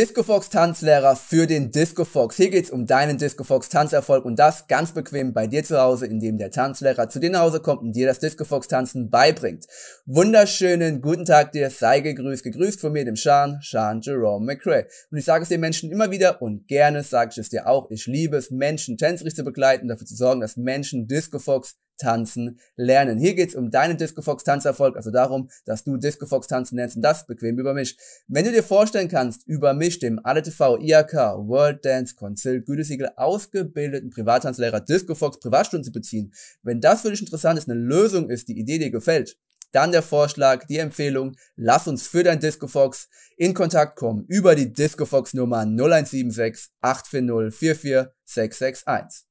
DiscoFox Tanzlehrer für den DiscoFox. Hier geht's um deinen DiscoFox Tanzerfolg und das ganz bequem bei dir zu Hause, indem der Tanzlehrer zu dir nach Hause kommt und dir das DiscoFox Tanzen beibringt. Wunderschönen guten Tag dir, sei gegrüßt, gegrüßt von mir, dem Sean, Sean Jerome McRae. Und ich sage es den Menschen immer wieder und gerne sage ich es dir auch. Ich liebe es, Menschen tänzerisch zu begleiten, dafür zu sorgen, dass Menschen DiscoFox Tanzen lernen. Hier geht's um deinen DiscoFox Tanzerfolg, also darum, dass du DiscoFox Tanzen lernst und das bequem über mich. Wenn du dir vorstellen kannst, über mich, dem ADTV, IAK, World Dance, Concil, Gütesiegel, ausgebildeten Privattanzlehrer DiscoFox Privatstunden zu beziehen, wenn das für dich interessant ist, eine Lösung ist, die Idee dir gefällt, dann der Vorschlag, die Empfehlung, lass uns für dein DiscoFox in Kontakt kommen über die DiscoFox Nummer 0176 840 44661.